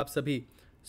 आप सभी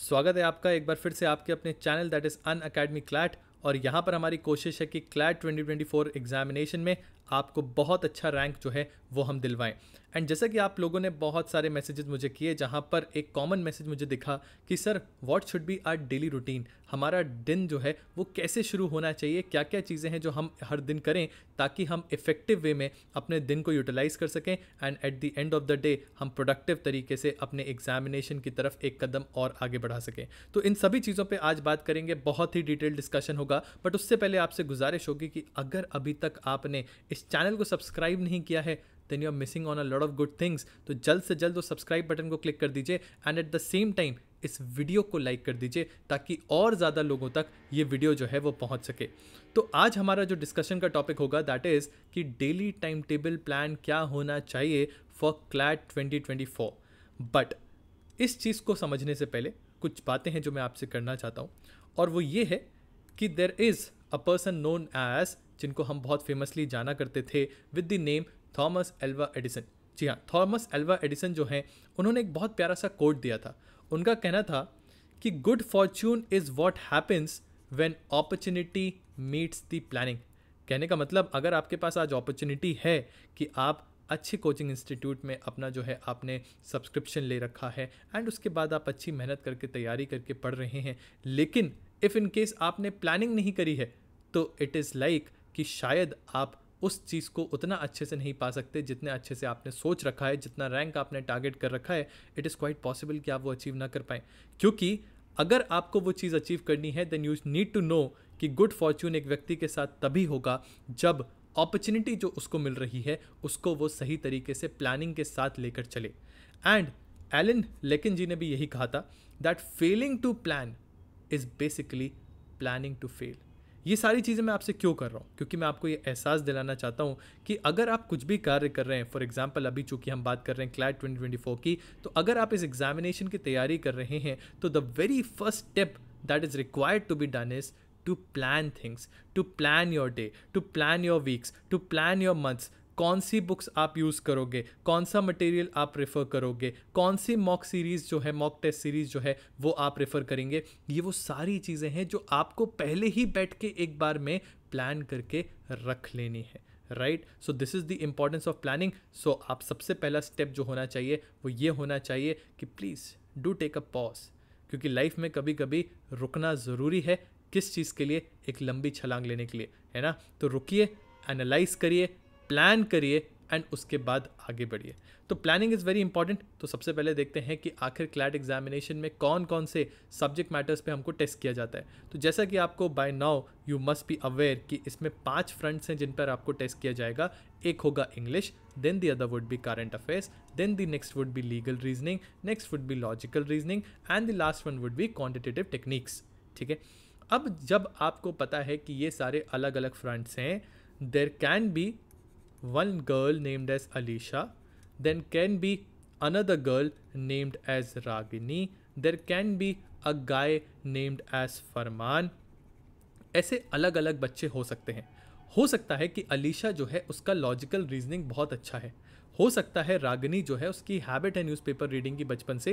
स्वागत है आपका एक बार फिर से आपके अपने channel that is Unacademy CLAT और यहाँ पर हमारी कोशिश है कि क्लैट 2024 एग्जामिनेशन में आपको बहुत अच्छा रैंक जो है वो हम दिलवाएं एंड जैसा कि आप लोगों ने बहुत सारे मैसेजेस मुझे किए जहाँ पर एक कॉमन मैसेज मुझे दिखा कि sir what should be our daily routine हमारा दिन जो है वो कैसे शुरू होना चाहिए क्या क्या चीज़ें हैं जो हम हर दिन करें ताकि हम इफ़ेक्टिव वे में अपने दिन को यूटिलाइज़ कर सकें and at the end of the day हम प्रोडक्टिव तरीके से अपने एग्जामिनेशन की तरफ एक कदम और आगे बढ़ा सकें तो इन सभी चीज़ों पर आज बात करेंगे बहुत ही डिटेल डिस्कशन होगा बट उससे पहले आपसे गुजारिश होगी कि अगर अभी तक आपने इस चैनल को सब्सक्राइब नहीं किया है then you are missing on a lot of good things तो जल्द से जल्द वो सब्सक्राइब बटन को क्लिक कर दीजिए and at the same time इस वीडियो को लाइक कर दीजिए ताकि और ज़्यादा लोगों तक ये वीडियो जो है वो पहुंच सके तो आज हमारा जो डिस्कशन का टॉपिक होगा दैट इज़ कि डेली टाइम टेबल प्लान क्या होना चाहिए फॉर क्लैट 2024 बट इस चीज़ को समझने से पहले कुछ बातें हैं जो मैं आपसे करना चाहता हूँ और वो ये है कि there is a person known as जिनको हम बहुत फेमसली जाना करते थे with the name Thomas Alva Edison जी हाँ थॉमस एल्वा एडिसन जो हैं उन्होंने एक बहुत प्यारा सा कोट दिया था उनका कहना था कि good fortune is what happens when opportunity meets the planning कहने का मतलब अगर आपके पास आज अपॉर्चुनिटी है कि आप अच्छे कोचिंग इंस्टीट्यूट में अपना जो है आपने सब्सक्रिप्शन ले रखा है एंड उसके बाद आप अच्छी मेहनत करके तैयारी करके पढ़ रहे हैं लेकिन इफ़ इन केस आपने प्लानिंग नहीं करी है तो इट इज़ लाइक कि शायद आप उस चीज़ को उतना अच्छे से नहीं पा सकते जितने अच्छे से आपने सोच रखा है जितना रैंक आपने टारगेट कर रखा है इट इज़ क्वाइट पॉसिबल कि आप वो अचीव ना कर पाएँ क्योंकि अगर आपको वो चीज़ अचीव करनी है then you need to know कि गुड फॉर्च्यून एक व्यक्ति के साथ तभी होगा जब अपॉर्चुनिटी जो उसको मिल रही है उसको वो सही तरीके से प्लानिंग के साथ लेकर चले एंड एलन लेकिन जी ने भी यही कहा था that failing to plan is basically planning to fail ये सारी चीज़ें मैं आपसे क्यों कर रहा हूँ क्योंकि मैं आपको ये एहसास दिलाना चाहता हूँ कि अगर आप कुछ भी कार्य कर रहे हैं फॉर एग्जाम्पल अभी चूंकि हम बात कर रहे हैं क्लैट 2024 की तो अगर आप इस एग्जामिनेशन की तैयारी कर रहे हैं तो the very first step that is required to be done is to plan things to plan your day to plan your weeks to plan your months कौन सी बुक्स आप यूज़ करोगे कौन सा मटेरियल आप प्रेफर करोगे कौन सी मॉक सीरीज़ जो है मॉक टेस्ट सीरीज़ जो है वो आप प्रेफर करेंगे ये वो सारी चीज़ें हैं जो आपको पहले ही बैठ के एक बार में प्लान करके रख लेनी है right so this is the importance of planning so आप सबसे पहला स्टेप जो होना चाहिए वो ये होना चाहिए कि please do take a pause क्योंकि लाइफ में कभी कभी रुकना ज़रूरी है किस चीज़ के लिए एक लंबी छलांग लेने के लिए है ना तो रुकिए एनालाइज करिए प्लान करिए एंड उसके बाद आगे बढ़िए तो प्लानिंग इज़ वेरी इंपॉर्टेंट तो सबसे पहले देखते हैं कि आखिर क्लैट एग्जामिनेशन में कौन कौन से सब्जेक्ट मैटर्स पे हमको टेस्ट किया जाता है तो जैसा कि आपको by now you must be aware कि इसमें पांच फ्रंट्स हैं जिन पर आपको टेस्ट किया जाएगा एक होगा English then the other would be current affairs then the next would be legal reasoning next would be logical reasoning and the last one would be quantitative techniques ठीक है अब जब आपको पता है कि ये सारे अलग अलग फ्रंट्स हैं there can be one girl named as Alisha, then can be another girl named as Ragini, there can be a guy named as Farman. ऐसे अलग अलग बच्चे हो सकते हैं हो सकता है कि अलीशा जो है उसका लॉजिकल रीजनिंग बहुत अच्छा है हो सकता है रागनी जो है उसकी हैबिट है न्यूज़पेपर रीडिंग की बचपन से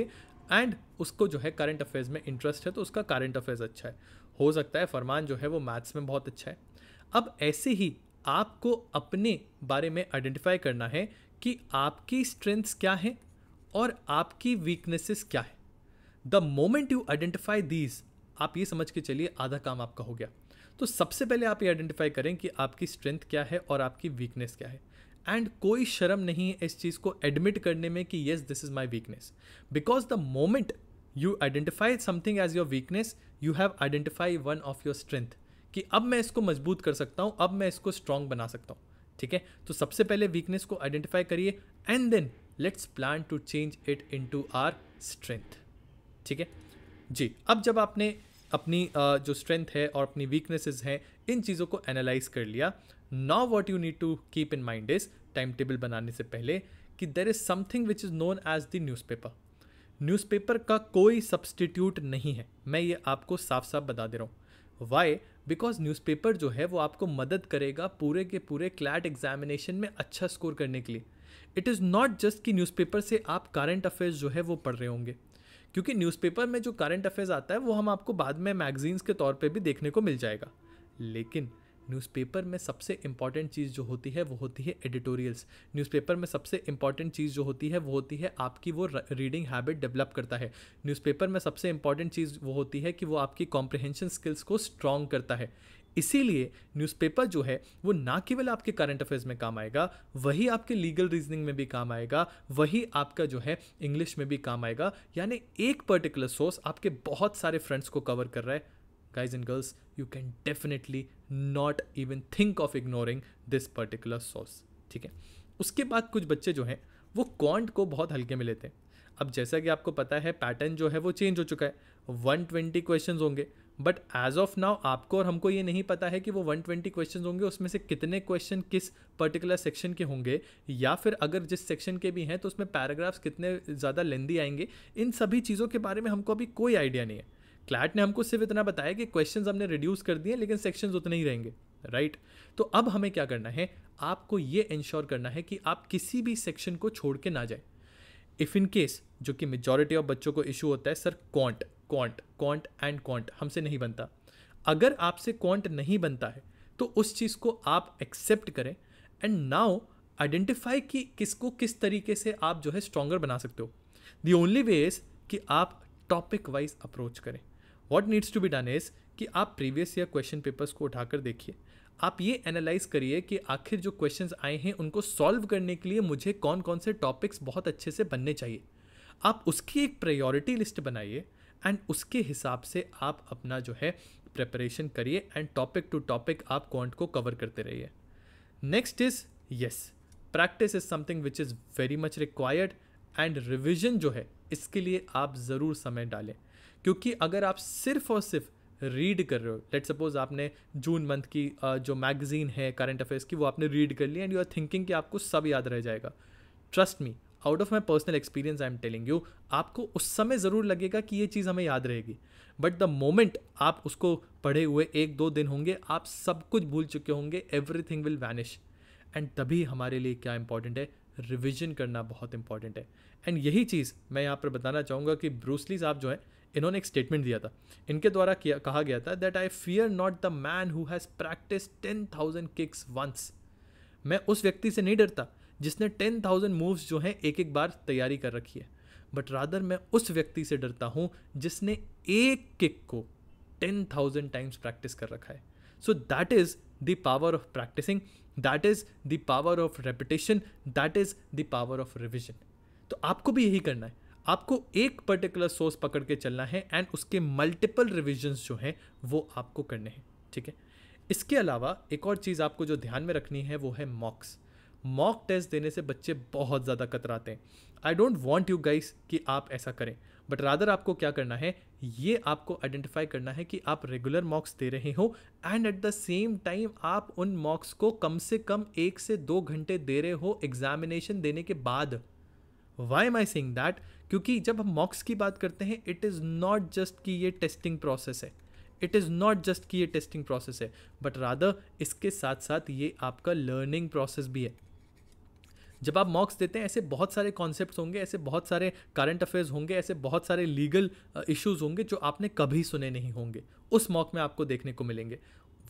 एंड उसको जो है करंट अफेयर्स में इंटरेस्ट है तो उसका करंट अफेयर्स अच्छा है हो सकता है फरमान जो है वो मैथ्स में बहुत अच्छा है अब ऐसे ही आपको अपने बारे में आइडेंटिफाई करना है कि आपकी स्ट्रेंथ्स क्या हैं और आपकी वीकनेसेस क्या है the moment you identify these आप ये समझ के चलिए आधा काम आपका हो गया तो सबसे पहले आप ये आइडेंटिफाई करें कि आपकी स्ट्रेंथ क्या है और आपकी वीकनेस क्या है एंड कोई शर्म नहीं है इस चीज़ को एडमिट करने में कि yes this is my weakness because the moment you identify something as your weakness you have identified one of your strength कि अब मैं इसको मजबूत कर सकता हूँ अब मैं इसको स्ट्रांग बना सकता हूँ ठीक है तो सबसे पहले वीकनेस को आइडेंटिफाई करिए and then let's plan to change it into our strength ठीक है जी अब जब आपने अपनी जो स्ट्रेंथ है और अपनी वीकनेसेस हैं इन चीज़ों को एनालाइज कर लिया now what you need to keep in mind is time table बनाने से पहले कि there is something which is known as the newspaper newspaper का कोई सब्सटीट्यूट नहीं है मैं ये आपको साफ साफ बता दे रहा हूँ वाई बिकॉज न्यूज़पेपर जो है वो आपको मदद करेगा पूरे के पूरे क्लैट एग्जामिनेशन में अच्छा स्कोर करने के लिए इट इज़ नॉट जस्ट कि न्यूज़पेपर से आप करंट अफेयर्स जो है वो पढ़ रहे होंगे क्योंकि न्यूज़पेपर में जो करंट अफेयर्स आता है वो हम आपको बाद में मैगजीन्स के तौर पर भी देखने को मिल जाएगा लेकिन न्यूज़पेपर में सबसे इम्पॉर्टेंट चीज़ जो होती है वो होती है एडिटोरियल्स न्यूज़पेपर में सबसे इम्पॉर्टेंट चीज़ जो होती है वो होती है आपकी वो रीडिंग हैबिट डेवलप करता है न्यूज़पेपर में सबसे इम्पॉर्टेंट चीज़ वो होती है कि वो आपकी कॉम्प्रिहेंशन स्किल्स को स्ट्रॉन्ग करता है इसीलिए न्यूज़पेपर जो है वो ना केवल आपके करंट अफेयर्स में काम आएगा वही आपके लीगल रीजनिंग में भी काम आएगा वही आपका जो है इंग्लिश में भी काम आएगा यानी एक पर्टिकुलर सोर्स आपके बहुत सारे फ्रेंड्स को कवर कर रहा है guys and girls you can definitely not even think of ignoring this particular source ठीक है उसके बाद कुछ बच्चे जो हैं वो क्वांट को बहुत हल्के में लेते हैं अब जैसा कि आपको पता है पैटर्न जो है वो चेंज हो चुका है 120 क्वेश्चन होंगे बट एज ऑफ नाउ आपको और हमको ये नहीं पता है कि वो 120 क्वेश्चन होंगे उसमें से कितने क्वेश्चन किस पर्टिकुलर सेक्शन के होंगे या फिर अगर जिस सेक्शन के भी हैं तो उसमें पैराग्राफ्स कितने ज़्यादा लेंदी आएंगे इन सभी चीज़ों के बारे में हमको अभी कोई आइडिया नहीं है क्लैट ने हमको सिर्फ इतना बताया कि क्वेश्चंस हमने रिड्यूस कर दिए लेकिन सेक्शंस उतने ही रहेंगे राइट right? तो अब हमें क्या करना है आपको ये इंश्योर करना है कि आप किसी भी सेक्शन को छोड़ के ना जाए इफ़ इन केस जो कि मेजोरिटी ऑफ बच्चों को इशू होता है sir quant quant quant and quant हमसे नहीं बनता अगर आपसे क्वांट नहीं बनता है तो उस चीज़ को आप एक्सेप्ट करें एंड नाउ आइडेंटिफाई कि किसको किस तरीके से आप जो है स्ट्रॉन्गर बना सकते हो दी ओनली वे इज़ कि आप टॉपिक वाइज अप्रोच करें what needs to be done is कि आप प्रीवियस ईयर क्वेश्चन पेपर्स को उठाकर देखिए आप ये एनालाइज करिए कि आखिर जो क्वेश्चन आए हैं उनको सॉल्व करने के लिए मुझे कौन कौन से टॉपिक्स बहुत अच्छे से बनने चाहिए आप उसकी एक प्रायोरिटी लिस्ट बनाइए एंड उसके हिसाब से आप अपना जो है प्रेपरेशन करिए एंड टॉपिक टू टॉपिक आप क्वांट को कवर करते रहिए next is yes practice is something which is very much required and revision जो है इसके लिए आप ज़रूर समय डालें क्योंकि अगर आप सिर्फ और सिर्फ रीड कर रहे हो लेट सपोज आपने जून मंथ की जो मैगजीन है करंट अफेयर्स की वो आपने रीड कर ली एंड यू आर थिंकिंग कि आपको सब याद रह जाएगा trust me out of my personal experience I am telling you आपको उस समय ज़रूर लगेगा कि ये चीज़ हमें याद रहेगी बट द मोमेंट आप उसको पढ़े हुए एक दो दिन होंगे आप सब कुछ भूल चुके होंगे everything will vanish and तभी हमारे लिए क्या इंपॉर्टेंट है रिविजन करना बहुत इंपॉर्टेंट है एंड यही चीज़ मैं यहाँ पर बताना चाहूँगा कि ब्रूसली साहब जो हैं इन्होंने एक स्टेटमेंट दिया था इनके द्वारा किया कहा गया था that I fear not the man who has practice ten thousand kicks once मैं उस व्यक्ति से नहीं डरता जिसने टेन थाउजेंड मूव्स जो हैं एक एक बार तैयारी कर रखी है बट रादर मैं उस व्यक्ति से डरता हूँ जिसने एक किक को टेन थाउजेंड टाइम्स प्रैक्टिस कर रखा है so that is the power of practicing that is the power of repetition that is the power of revision तो आपको भी यही करना है आपको एक पर्टिकुलर सोर्स पकड़ के चलना है एंड उसके मल्टीपल रिविजन्स जो हैं वो आपको करने हैं ठीक है इसके अलावा एक और चीज़ आपको जो ध्यान में रखनी है वो है मॉक्स मॉक टेस्ट देने से बच्चे बहुत ज़्यादा कतराते हैं I don't want you guys कि आप ऐसा करें बट रादर आपको क्या करना है ये आपको आइडेंटिफाई करना है कि आप रेगुलर मॉक्स दे रहे हो and at the same time आप उन मॉक्स को कम से कम एक से दो घंटे दे रहे हो एग्जामिनेशन देने के बाद why am I saying that क्योंकि जब हम मॉक्स की बात करते हैं इट इज़ नॉट जस्ट कि ये टेस्टिंग प्रोसेस है इट इज़ नॉट जस्ट कि ये टेस्टिंग प्रोसेस है बट रादर इसके साथ साथ ये आपका लर्निंग प्रोसेस भी है जब आप मॉक्स देते हैं ऐसे बहुत सारे कॉन्सेप्ट होंगे ऐसे बहुत सारे करंट अफेयर्स होंगे ऐसे बहुत सारे लीगल इश्यूज़ होंगे जो आपने कभी सुने नहीं होंगे उस मॉक में आपको देखने को मिलेंगे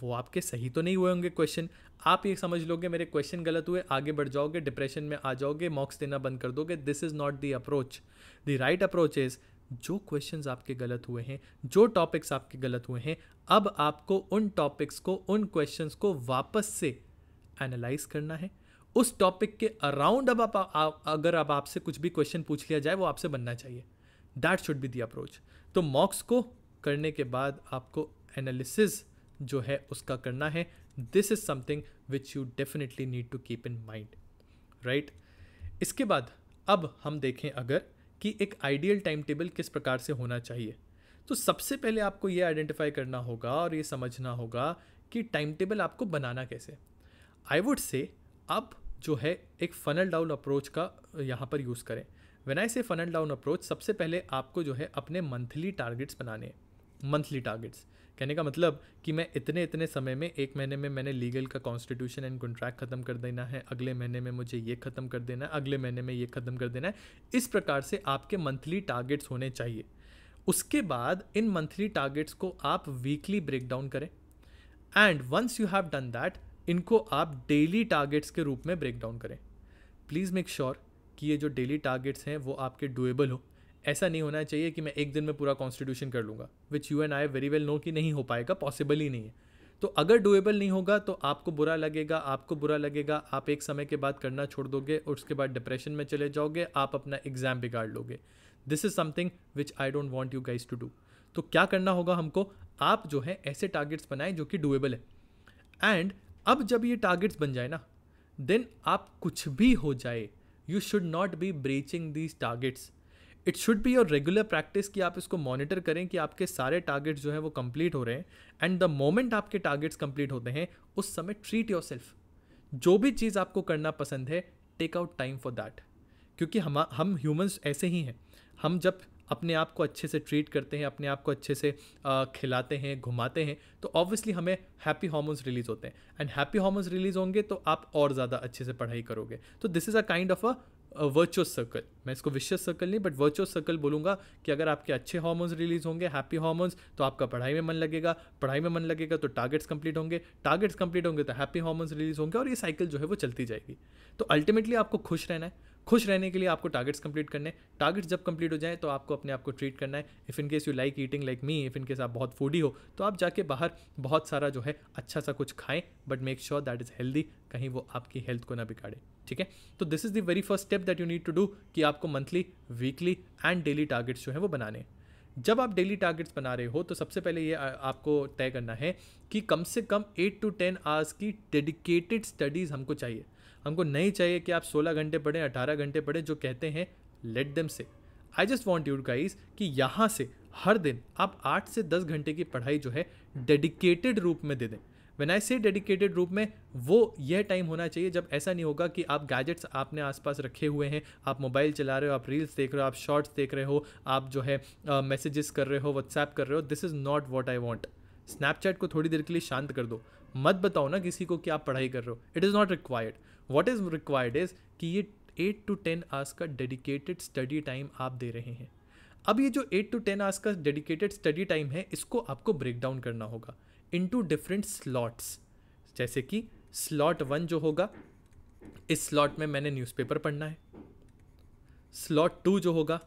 वो आपके सही तो नहीं हुए होंगे क्वेश्चन आप ये समझ लोगे मेरे क्वेश्चन गलत हुए आगे बढ़ जाओगे डिप्रेशन में आ जाओगे मॉक्स देना बंद कर दोगे this is not the approach the right approach is जो क्वेश्चंस आपके गलत हुए हैं जो टॉपिक्स आपके गलत हुए हैं अब आपको उन टॉपिक्स को उन क्वेश्चंस को वापस से एनालाइज करना है उस टॉपिक के अराउंड अब आप अगर अब आपसे कुछ भी क्वेश्चन पूछ लिया जाए वो आपसे बनना चाहिए that should be the approach तो मॉक्स को करने के बाद आपको एनालिसिस जो है उसका करना है this is something which you definitely need to keep in mind right इसके बाद अब हम देखें अगर कि एक आइडियल टाइम टेबल किस प्रकार से होना चाहिए तो सबसे पहले आपको ये आइडेंटिफाई करना होगा और ये समझना होगा कि टाइम टेबल आपको बनाना कैसे आई वुड से अब जो है एक फ़नल डाउन अप्रोच का यहाँ पर यूज़ करें वेन आई से फ़नल डाउन अप्रोच सबसे पहले आपको जो है अपने मंथली टारगेट्स बनाने हैं मंथली टारगेट्स कहने का मतलब कि मैं इतने इतने समय में एक महीने में मैंने लीगल का कॉन्स्टिट्यूशन एंड कॉन्ट्रैक्ट ख़त्म कर देना है अगले महीने में मुझे ये ख़त्म कर देना है अगले महीने में ये ख़त्म कर देना है इस प्रकार से आपके मंथली टारगेट्स होने चाहिए उसके बाद इन मंथली टारगेट्स को आप वीकली ब्रेक डाउन करें and once you have done that इनको आप डेली टारगेट्स के रूप में ब्रेक डाउन करें प्लीज़ मेक श्योर कि ये जो डेली टारगेट्स हैं वो आपके डुएबल हो ऐसा नहीं होना चाहिए कि मैं एक दिन में पूरा कॉन्स्टिट्यूशन कर लूँगा which you and I very well know कि नहीं हो पाएगा पॉसिबल ही नहीं है तो अगर डुएबल नहीं होगा तो आपको बुरा लगेगा आपको बुरा लगेगा आप एक समय के बाद करना छोड़ दोगे और उसके बाद डिप्रेशन में चले जाओगे आप अपना एग्ज़ाम बिगाड़ लोगे this is something which I don't want you guys to do तो क्या करना होगा हमको आप जो है ऐसे टारगेट्स बनाएं जो कि डुएबल है एंड अब जब ये टारगेट्स बन जाए ना देन आप कुछ भी हो जाए you should not be breaching these targets it should be your regular practice कि आप इसको मॉनिटर करें कि आपके सारे टारगेट्स जो हैं वो कंप्लीट हो रहे हैं एंड द मोमेंट आपके टारगेट्स कंप्लीट होते हैं उस समय ट्रीट योर सेल्फ जो भी चीज़ आपको करना पसंद है take out time for that क्योंकि हम हम ह्यूमन्स ऐसे ही हैं हम जब अपने आप को अच्छे से ट्रीट करते हैं अपने आप को अच्छे से खिलाते हैं घुमाते हैं तो ऑब्वियसली हमें हैप्पी हॉर्मोन्स रिलीज़ होते हैं एंड हैप्पी हॉर्मोन्स रिलीज़ होंगे तो आप और ज़्यादा अच्छे से पढ़ाई करोगे तो this is a kind of a virtuous circle मैं इसको विशियस सर्कल नहीं बट वर्चुअस सर्कल बोलूँगा कि अगर आपके अच्छे हॉर्मोन्स रिलीज होंगे हैप्पी हार्मोन्स तो आपका पढ़ाई में मन लगेगा पढ़ाई में मन लगेगा तो टारगेट्स कंप्लीट होंगे टारगेट्स कंप्लीट होंगे तो हैप्पी हॉर्मोन्स रिलीज होंगे और ये साइकिल जो है वो चलती जाएगी तो अल्टीमेटली आपको खुश रहना है खुश रहने के लिए आपको टारगेट्स कंप्लीट करने टारगेट्स जब कंप्लीट हो जाए तो आपको अपने आप को ट्रीट करना है if in case you like eating like me if in case आप बहुत फूडी हो तो आप जाके बाहर बहुत सारा जो है अच्छा सा कुछ खाएं but make sure that is healthy कहीं वो आपकी हेल्थ को ना बिगाड़े ठीक है तो this is the very first step that you need to do कि आपको monthly weekly and daily targets जो है वो बनाने जब आप डेली टारगेट्स बना रहे हो तो सबसे पहले ये आपको तय करना है कि कम से कम एट टू टेन आवर्स की डेडिकेटेड स्टडीज़ हमको चाहिए हमको नहीं चाहिए कि आप 16 घंटे पढ़ें 18 घंटे पढ़ें जो कहते हैं लेट देम से I just want you guys कि यहाँ से हर दिन आप आठ से दस घंटे की पढ़ाई जो है डेडिकेटेड रूप में दे दें वेन आई से डेडिकेटेड रूप में वो यह टाइम होना चाहिए जब ऐसा नहीं होगा कि आप गैजेट्स आपने आसपास रखे हुए हैं आप मोबाइल चला रहे हो आप रील्स देख रहे हो आप शॉर्ट्स देख रहे हो आप जो है मैसेजेस uh, कर रहे हो व्हाट्सएप कर रहे हो this is not what I want Snapchat को थोड़ी देर के लिए शांत कर दो मत बताओ ना किसी को कि आप पढ़ाई कर रहे हो it is not required what is required is कि ये एट टू टेन आवर्स का डेडिकेटेड स्टडी टाइम आप दे रहे हैं अब ये जो एट टू टेन आवर्स का डेडिकेटेड स्टडी टाइम है इसको आपको ब्रेक डाउन करना होगा टू डिफरेंट स्लॉट्स जैसे कि स्लॉट वन जो होगा इस स्लॉट में मैंने न्यूज़पेपर पढ़ना है स्लॉट टू जो होगा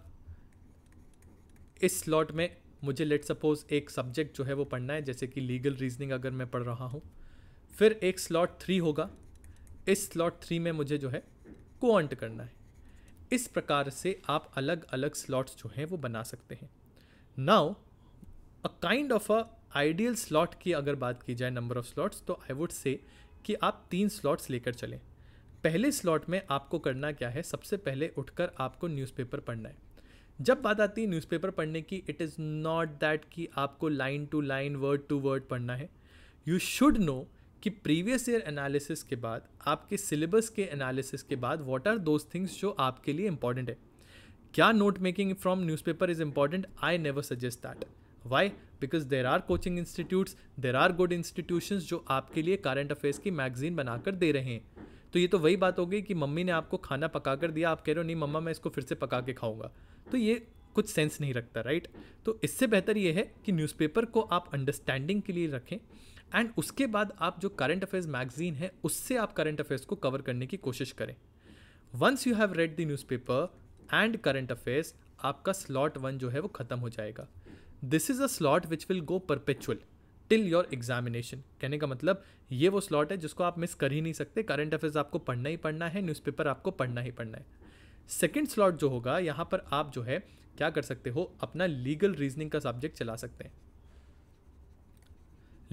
इस स्लॉट में मुझे लेट सपोज एक सब्जेक्ट जो है वो पढ़ना है जैसे कि लीगल रीजनिंग अगर मैं पढ़ रहा हूँ फिर एक स्लॉट थ्री होगा इस स्लॉट थ्री में मुझे जो है कोअंट करना है इस प्रकार से आप अलग अलग स्लॉट्स जो हैं वो बना सकते हैं now a kind of a ideal slot की अगर बात की जाए नंबर ऑफ स्लॉट्स तो आई वुड से कि आप तीन स्लॉट्स लेकर चलें पहले स्लॉट में आपको करना क्या है सबसे पहले उठकर आपको न्यूज़पेपर पढ़ना है जब बात आती है न्यूज़पेपर पढ़ने की इट इज़ नॉट दैट कि आपको line to line word to word पढ़ना है यू शुड नो कि प्रीवियस ईयर एनालिसिस के बाद आपके सिलेबस के एनालिसिस के बाद व्हाट आर दोज थिंग्स जो आपके लिए इंपॉर्टेंट है क्या note making from newspaper is important I never suggest that why because there are coaching institutes there are good institution जो आपके लिए करंट अफेयर्स की मैगजीन बनाकर दे रहे हैं तो ये तो वही बात हो गई कि मम्मी ने आपको खाना पका कर दिया आप कह रहे हो नहीं मम्मा मैं इसको फिर से पका के खाऊंगा तो ये कुछ सेंस नहीं रखता राइट तो इससे बेहतर ये है कि न्यूज़पेपर को आप अंडरस्टैंडिंग के लिए रखें एंड उसके बाद आप जो करंट अफेयर्स मैगजीन है उससे आप करंट अफेयर्स को कवर करने की कोशिश करें once you have read the newspaper and current affairs आपका स्लॉट वन जो है वो ख़त्म हो जाएगा this is a slot which will go perpetual till your examination कहने का मतलब ये वो स्लॉट है जिसको आप मिस कर ही नहीं सकते करंट अफेयर्स आपको पढ़ना ही पढ़ना है न्यूज़पेपर आपको पढ़ना ही पढ़ना है सेकेंड स्लॉट जो होगा यहाँ पर आप जो है क्या कर सकते हो अपना लीगल रीजनिंग का सब्जेक्ट चला सकते हैं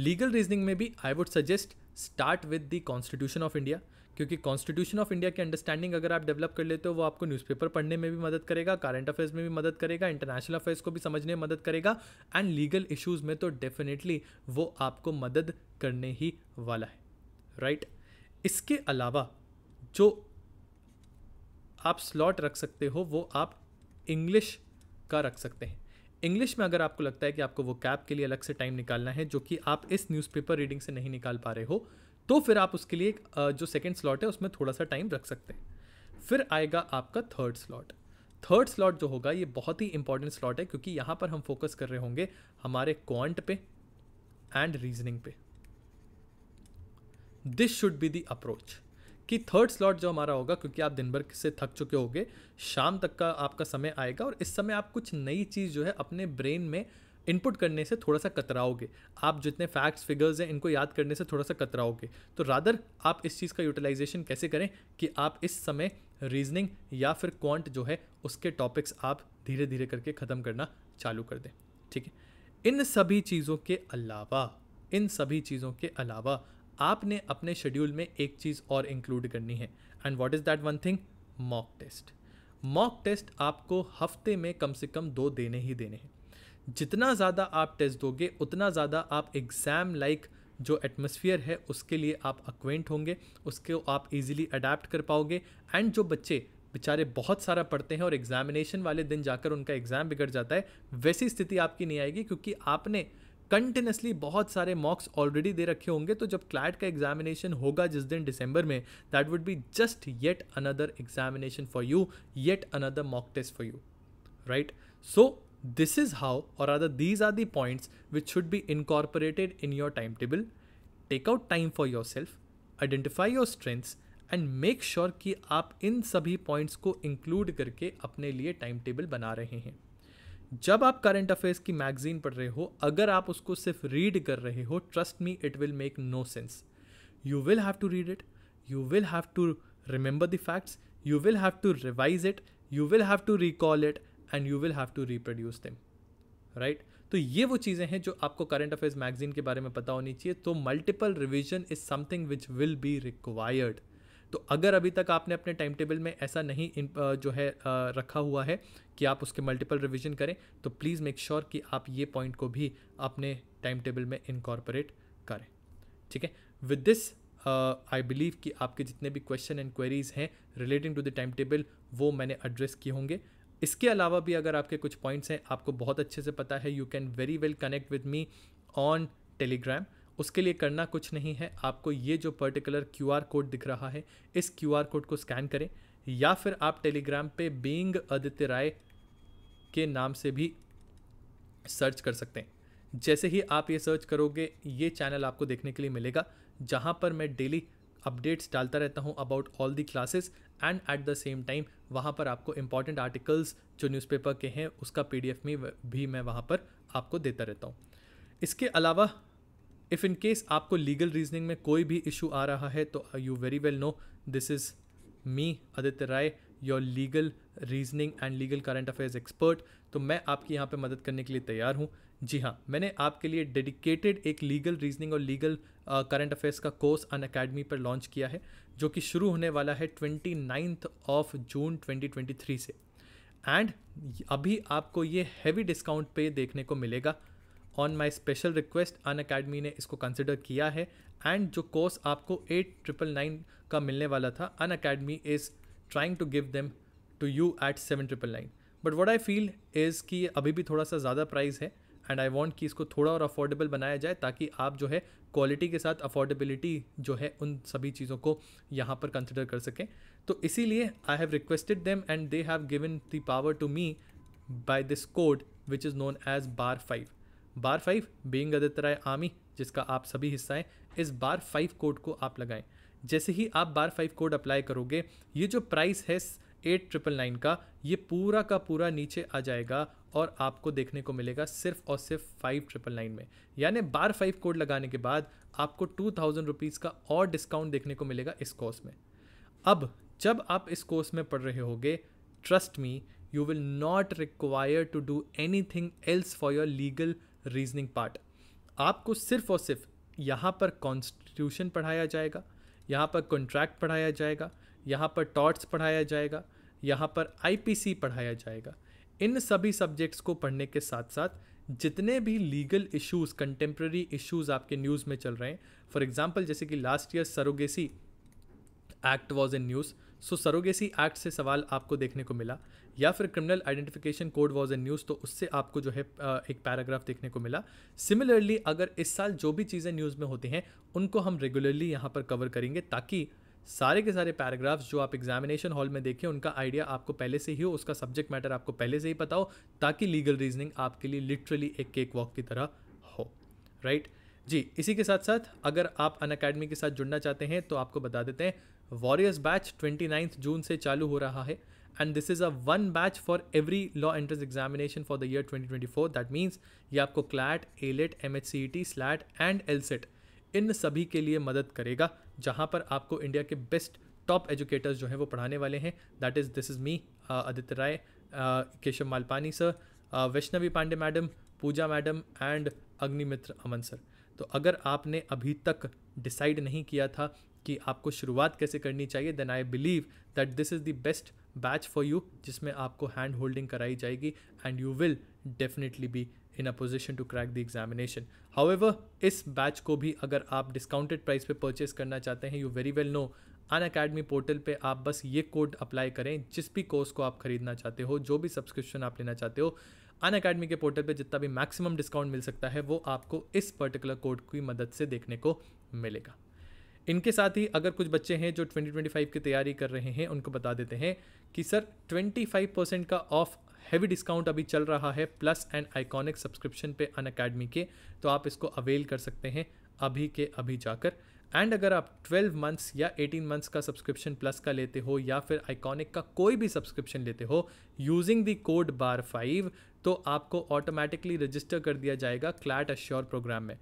लीगल रीजनिंग में भी I would suggest start with the constitution of India क्योंकि कॉन्स्टिट्यूशन ऑफ इंडिया की अंडरस्टैंडिंग अगर आप डेवलप कर लेते हो वो आपको न्यूज़पेपर पढ़ने में भी मदद करेगा करंट अफेयर्स में भी मदद करेगा इंटरनेशनल अफेयर्स को भी समझने में मदद करेगा एंड लीगल इशूज़ में तो डेफिनेटली वो आपको मदद करने ही वाला है राइट right? इसके अलावा जो आप स्लॉट रख सकते हो वो आप इंग्लिश का रख सकते हैं इंग्लिश में अगर आपको लगता है कि आपको वो कैप के लिए अलग से टाइम निकालना है जो कि आप इस न्यूज़पेपर रीडिंग से नहीं निकाल पा रहे हो तो फिर आप उसके लिए जो सेकेंड स्लॉट है उसमें थोड़ा सा टाइम रख सकते हैं फिर आएगा आपका थर्ड स्लॉट थर्ड स्लॉट जो होगा ये बहुत ही इंपॉर्टेंट स्लॉट है क्योंकि यहाँ पर हम फोकस कर रहे होंगे हमारे क्वांट पे एंड रीजनिंग पे this should be the approach कि थर्ड स्लॉट जो हमारा होगा क्योंकि आप दिन भर से थक चुके होंगे शाम तक का आपका समय आएगा और इस समय आप कुछ नई चीज़ जो है अपने ब्रेन में इनपुट करने से थोड़ा सा कतराओगे आप जितने फैक्ट्स फिगर्स हैं इनको याद करने से थोड़ा सा कतराओगे तो रादर आप इस चीज़ का यूटिलाइजेशन कैसे करें कि आप इस समय रीजनिंग या फिर क्वांट जो है उसके टॉपिक्स आप धीरे धीरे करके ख़त्म करना चालू कर दें ठीक है इन सभी चीज़ों के अलावा इन सभी चीज़ों के अलावा आपने अपने शेड्यूल में एक चीज़ और इंक्लूड करनी है and what is that one thing mock test mock test आपको हफ्ते में कम से कम दो देने ही देने हैं जितना ज़्यादा आप टेस्ट दोगे उतना ज़्यादा आप एग्ज़ाम लाइक like जो एटमोसफियर है उसके लिए आप अक्वेंट होंगे उसके आप इजीली अडेप्ट कर पाओगे एंड जो बच्चे बेचारे बहुत सारा पढ़ते हैं और एग्जामिनेशन वाले दिन जाकर उनका एग्ज़ाम बिगड़ जाता है वैसी स्थिति आपकी नहीं आएगी क्योंकि आपने कंटिन्यूसली बहुत सारे मॉक्स ऑलरेडी दे रखे होंगे तो जब क्लैट का एग्जामिनेशन होगा जिस दिन दिसंबर में that would be just yet another examination for you yet another mock test for you right so this how और other these are the points which should be incorporated in your time table take out time for yourself identify your strengths and make sure कि आप इन सभी points को include करके अपने लिए time table बना रहे हैं जब आप करंट अफेयर्स की मैगजीन पढ़ रहे हो अगर आप उसको सिर्फ रीड कर रहे हो trust me it will make no sense you will have to read it you will have to remember the facts you will have to revise it you will have to recall it and you will have to reproduce them right तो ये वो चीज़ें हैं जो आपको current affairs magazine के बारे में पता होनी चाहिए तो multiple revision is something which will be required तो अगर अभी तक आपने अपने टाइम टेबल में ऐसा नहीं जो है रखा हुआ है कि आप उसके मल्टीपल रिविजन करें तो प्लीज़ मेक श्योर कि आप ये पॉइंट को भी अपने टाइम टेबल में इनकॉर्पोरेट करें ठीक है विद दिस आई बिलीव कि आपके जितने भी क्वेश्चन एंड क्वेरीज हैं relating to the time table वो मैंने एड्रेस किए होंगे इसके अलावा भी अगर आपके कुछ पॉइंट्स हैं आपको बहुत अच्छे से पता है you can very well connect with me on Telegram उसके लिए करना कुछ नहीं है आपको ये जो पर्टिकुलर क्यू कोड दिख रहा है इस क्यू कोड को स्कैन करें या फिर आप टेलीग्राम पे बींग आदित्य राय के नाम से भी सर्च कर सकते हैं जैसे ही आप ये सर्च करोगे ये चैनल आपको देखने के लिए मिलेगा जहाँ पर मैं डेली अपडेट्स डालता रहता हूँ about all the classes and at the same time वहाँ पर आपको इंपॉर्टेंट आर्टिकल्स जो न्यूज़पेपर के हैं उसका पी में भी मैं वहाँ पर आपको देता रहता हूँ इसके अलावा इफ़ इन केस आपको लीगल रीजनिंग में कोई भी इशू आ रहा है तो you very well know this is me Aditya Rai your legal reasoning and legal current affairs expert तो मैं आपकी यहाँ पे मदद करने के लिए तैयार हूँ जी हाँ मैंने आपके लिए डेडिकेटेड एक लीगल रीजनिंग और लीगल करंट अफेयर्स का कोर्स अन अकेडमी पर लॉन्च किया है जो कि शुरू होने वाला है twenty ninth of June twenty twenty three से एंड अभी आपको ये हैवी डिस्काउंट पे देखने को मिलेगा on my special request Unacademy ने इसको कंसिडर किया है एंड जो कोर्स आपको एट ट्रिपल नाइन का मिलने वाला था Unacademy is trying to give them to you at seven triple nine but what I feel is कि अभी भी थोड़ा सा ज़्यादा प्राइस है एंड आई वॉन्ट कि इसको थोड़ा और अफोर्डेबल बनाया जाए ताकि आप जो है क्वालिटी के साथ अफोर्डेबिलिटी जो है उन सभी चीज़ों को यहाँ पर कंसिडर कर सकें तो इसीलिए I have requested them and they have given the power to me by this code which is known as bar five bar five being Aditya Rai army जिसका आप सभी हिस्सा है इस बार फाइव कोड को आप लगाएं जैसे ही आप बार फाइव कोड अप्लाई करोगे ये जो प्राइस है एट ट्रिपल नाइन का ये पूरा का पूरा नीचे आ जाएगा और आपको देखने को मिलेगा सिर्फ और सिर्फ फाइव ट्रिपल नाइन में यानी बार फाइव कोड लगाने के बाद आपको टू थाउजेंड रुपीज़ का और डिस्काउंट देखने को मिलेगा इस कोर्स में अब जब आप इस कोर्स में पढ़ रहे होगे trust me you will not require to do anything else for your legal reasoning part आपको सिर्फ और सिर्फ यहाँ पर कॉन्स्टिट्यूशन पढ़ाया जाएगा यहाँ पर कॉन्ट्रैक्ट पढ़ाया जाएगा यहाँ पर टॉट्स पढ़ाया जाएगा यहाँ पर आईपीसी पढ़ाया जाएगा इन सभी सब्जेक्ट्स को पढ़ने के साथ साथ जितने भी लीगल इश्यूज़ कंटेम्प्रेरी इश्यूज़ आपके न्यूज़ में चल रहे हैं फॉर एग्जाम्पल जैसे कि last year surrogacy act was in news so surrogacy act से सवाल आपको देखने को मिला या फिर criminal identification code was in news तो उससे आपको जो है एक पैराग्राफ देखने को मिला सिमिलरली अगर इस साल जो भी चीज़ें न्यूज़ में होती हैं उनको हम रेगुलरली यहाँ पर कवर करेंगे ताकि सारे के सारे पैराग्राफ्स जो आप एग्जामिनेशन हॉल में देखें उनका आइडिया आपको पहले से ही हो उसका सब्जेक्ट मैटर आपको पहले से ही पता हो ताकि लीगल रीजनिंग आपके लिए लिटरली एक केक वॉक की तरह हो राइट right? जी इसी के साथ साथ अगर आप अन अकेडमी के साथ जुड़ना चाहते हैं तो आपको बता देते हैं वॉरियर्स बैच ट्वेंटी जून से चालू हो रहा है and this is a one batch for every law entrance examination for the year 2024 that means ये आपको CLAT AILET M H C T SLAT and LSAT इन सभी के लिए मदद करेगा जहाँ पर आपको इंडिया के बेस्ट टॉप एजुकेटर्स जो हैं वो पढ़ाने वाले हैं that is this is me Aditya Rai Keshav Malpani sir Vaishnavi Pandey madam Pooja madam and Agnimitra Aman sir तो अगर आपने अभी तक डिसाइड नहीं किया था कि आपको शुरुआत कैसे करनी चाहिए then I believe that this is the best batch for you जिसमें आपको हैंड होल्डिंग कराई जाएगी and you will definitely be in a position to crack the examination however इस बैच को भी अगर आप डिस्काउंटेड प्राइस पे परचेज करना चाहते हैं you very well know Unacademy portal पे आप बस ये कोड अप्लाई करें जिस भी कोर्स को आप खरीदना चाहते हो जो भी सब्सक्रिप्शन आप लेना चाहते हो अन अकेडमी के पोर्टल पे जितना भी मैक्सिमम डिस्काउंट मिल सकता है वो आपको इस पर्टिकुलर कोड की मदद से देखने को मिलेगा इनके साथ ही अगर कुछ बच्चे हैं जो 2025 की तैयारी कर रहे हैं उनको बता देते हैं कि सर 25 परसेंट का ऑफ हैवी डिस्काउंट अभी चल रहा है प्लस एंड आइकॉनिक सब्सक्रिप्शन पे अन अकेडमी के तो आप इसको अवेल कर सकते हैं अभी के अभी जाकर एंड अगर आप 12 मंथ्स या 18 मंथ्स का सब्सक्रिप्शन प्लस का लेते हो या फिर आइकॉनिक का कोई भी सब्सक्रिप्शन लेते हो using the code bar five तो आपको ऑटोमेटिकली रजिस्टर कर दिया जाएगा क्लैट अश्योर प्रोग्राम में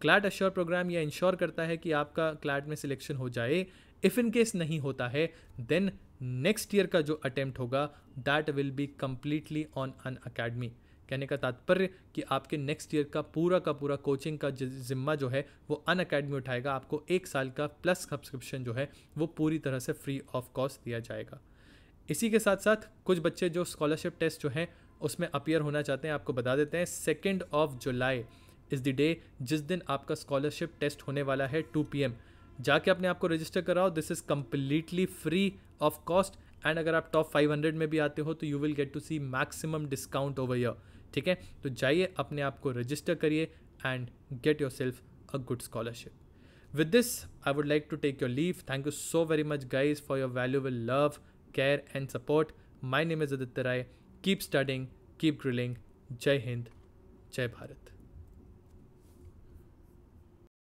क्लैट अश्योर प्रोग्राम यह इंश्योर करता है कि आपका क्लैट में सिलेक्शन हो जाए इफ़ इन केस नहीं होता है देन नेक्स्ट ईयर का जो अटैम्प्ट होगा that will be completely on Unacademy कहने का तात्पर्य कि आपके नेक्स्ट ईयर का पूरा का पूरा कोचिंग का जिम्मा जो है वो अन अकेडमी उठाएगा आपको एक साल का प्लस सब्सक्रिप्शन जो है वो पूरी तरह से फ्री ऑफ कॉस्ट दिया जाएगा इसी के साथ साथ कुछ बच्चे जो स्कॉलरशिप टेस्ट जो हैं उसमें अपियर होना चाहते हैं आपको बता देते हैं second of July is the day जिस दिन आपका स्कॉलरशिप टेस्ट होने वाला है टू पी एम जाके अपने आप को रजिस्टर कराओ this is completely free of cost and अगर आप टॉप 500 में भी आते हो तो you will get to see maximum discount over year ठीक है तो जाइए अपने आप को रजिस्टर करिए and get yourself a good scholarship with this I would like to take your leave thank you so very much guys for your valuable love care and support my name is Aditya Rai keep studying keep grilling जय हिंद जय भारत